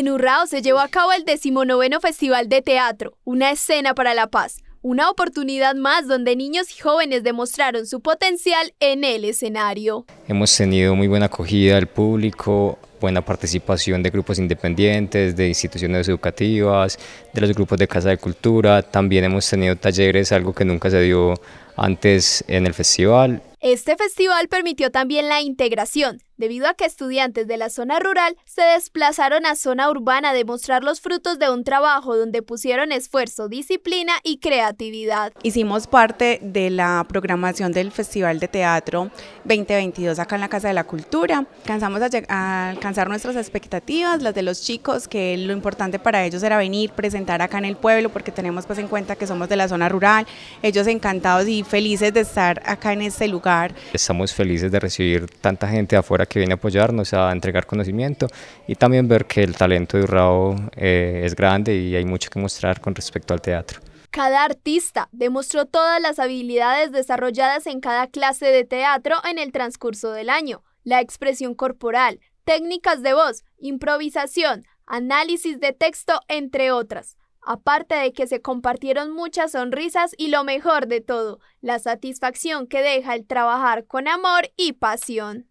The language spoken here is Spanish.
En Urrao se llevó a cabo el decimonoveno Festival de Teatro, una escena para la paz, una oportunidad más donde niños y jóvenes demostraron su potencial en el escenario. Hemos tenido muy buena acogida del público, buena participación de grupos independientes, de instituciones educativas, de los grupos de Casa de Cultura, también hemos tenido talleres, algo que nunca se dio antes en el festival. Este festival permitió también la integración debido a que estudiantes de la zona rural se desplazaron a zona urbana a demostrar los frutos de un trabajo donde pusieron esfuerzo, disciplina y creatividad. Hicimos parte de la programación del Festival de Teatro 2022 acá en la Casa de la Cultura. Alcanzamos a, alcanzar nuestras expectativas, las de los chicos, que lo importante para ellos era venir, presentar acá en el pueblo, porque tenemos pues en cuenta que somos de la zona rural, ellos encantados y felices de estar acá en este lugar. Estamos felices de recibir tanta gente afuera que viene a apoyarnos, a entregar conocimiento y también ver que el talento de Urrao eh, es grande y hay mucho que mostrar con respecto al teatro. Cada artista demostró todas las habilidades desarrolladas en cada clase de teatro en el transcurso del año. La expresión corporal, técnicas de voz, improvisación, análisis de texto, entre otras. Aparte de que se compartieron muchas sonrisas y lo mejor de todo, la satisfacción que deja el trabajar con amor y pasión.